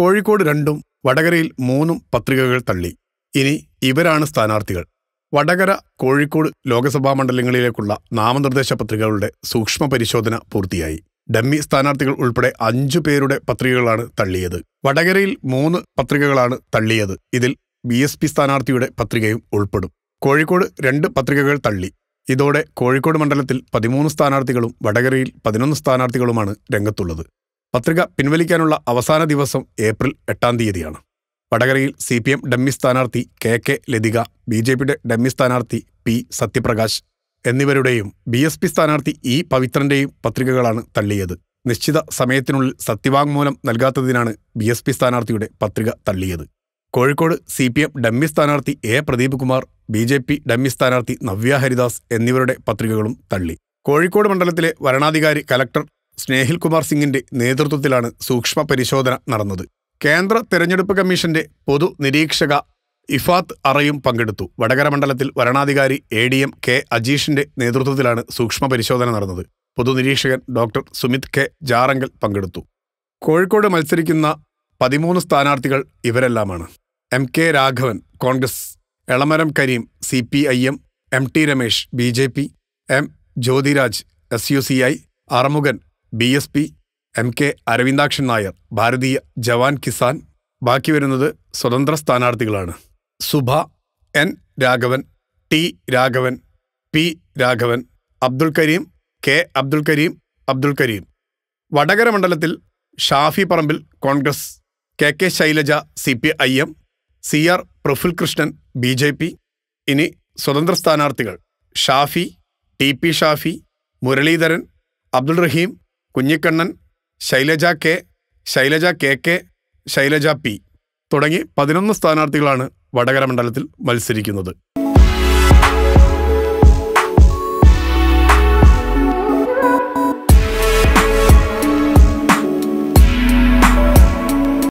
കോഴിക്കോട് രണ്ടും വടകരയിൽ മൂന്നും പത്രികകൾ തള്ളി ഇനി ഇവരാണ് സ്ഥാനാർത്ഥികൾ വടകര കോഴിക്കോട് ലോക്സഭാ മണ്ഡലങ്ങളിലേക്കുള്ള നാമനിർദ്ദേശ പത്രികകളുടെ സൂക്ഷ്മ പരിശോധന പൂർത്തിയായി ഡമ്മി സ്ഥാനാർത്ഥികൾ ഉൾപ്പെടെ അഞ്ചു പേരുടെ പത്രികകളാണ് തള്ളിയത് വടകരയിൽ മൂന്ന് പത്രികകളാണ് തള്ളിയത് ഇതിൽ ബി എസ് പി സ്ഥാനാർത്ഥിയുടെ പത്രികയും ഉൾപ്പെടും കോഴിക്കോട് രണ്ട് പത്രികകൾ തള്ളി ഇതോടെ കോഴിക്കോട് മണ്ഡലത്തിൽ പതിമൂന്ന് സ്ഥാനാർത്ഥികളും വടകരയിൽ പതിനൊന്ന് സ്ഥാനാർത്ഥികളുമാണ് രംഗത്തുള്ളത് പത്രിക പിൻവലിക്കാനുള്ള അവസാന ദിവസം ഏപ്രിൽ എട്ടാം തീയതിയാണ് വടകരയിൽ സി പി എം ഡമ്മി സ്ഥാനാർത്ഥി K K Lathika B J പിയുടെ ഡമ്മി സ്ഥാനാർത്ഥി പി സത്യപ്രകാശ് എന്നിവരുടെയും ബി എസ് പി സ്ഥാനാർത്ഥി ഇ പവിത്രന്റെയും പത്രികകളാണ് തള്ളിയത് നിശ്ചിത സമയത്തിനുള്ളിൽ സത്യവാങ്മൂലം നൽകാത്തതിനാണ് ബി എസ് പി സ്ഥാനാർത്ഥിയുടെ പത്രിക തള്ളിയത് Kozhikode C P M dummy സ്ഥാനാർത്ഥി A Pradeep Kumar B J P dummy സ്ഥാനാർത്ഥി നവ്യ ഹരിദാസ് എന്നിവരുടെ പത്രികകളും തള്ളി കോഴിക്കോട് മണ്ഡലത്തിലെ വരണാധികാരി കലക്ടർ സ്നേഹിൽ കുമാർ സിംഗിന്റെ നേതൃത്വത്തിലാണ് സൂക്ഷ്മ പരിശോധന നടന്നത് കേന്ദ്ര തെരഞ്ഞെടുപ്പ് കമ്മീഷന്റെ പൊതു നിരീക്ഷക ഇഫാത്ത് അറയും പങ്കെടുത്തു വടകര മണ്ഡലത്തിൽ വരണാധികാരി എ ഡി എം കെ അജീഷിന്റെ നേതൃത്വത്തിലാണ് സൂക്ഷ്മ പരിശോധന നടന്നത് പൊതുനിരീക്ഷകൻ ഡോക്ടർ സുമിത് കെ ജാറങ്കൽ പങ്കെടുത്തു കോഴിക്കോട് മത്സരിക്കുന്ന പതിമൂന്ന് സ്ഥാനാർത്ഥികൾ ഇവരെല്ലാമാണ് M K Raghavan Congress Elamaram Kareem C P I M M T Ramesh B J P M Jyothiraj S U C I Arumukhan B S P M K Aravindakshan Nair Bharatiya Jawan Kisan ബാക്കി വരുന്നത് സ്വതന്ത്ര സ്ഥാനാർത്ഥികളാണ് Subha N Raghavan T Raghavan P Raghavan Abdul Kareem K Abdul Kareem Abdul Kareem Vadakara മണ്ഡലത്തിൽ Shafi Parambil Congress K K Shailaja C P I M C R Praful Krishnan B J P ഇനി സ്വതന്ത്ര സ്ഥാനാർത്ഥികൾ Shafi T P Shafi Muraleedharan Abdul Rahim Kunhikannan Shailaja K Shailaja K K Shailaja P തുടങ്ങി പതിനൊന്ന് സ്ഥാനാർത്ഥികളാണ് വടകര മണ്ഡലത്തിൽ മത്സരിക്കുന്നത്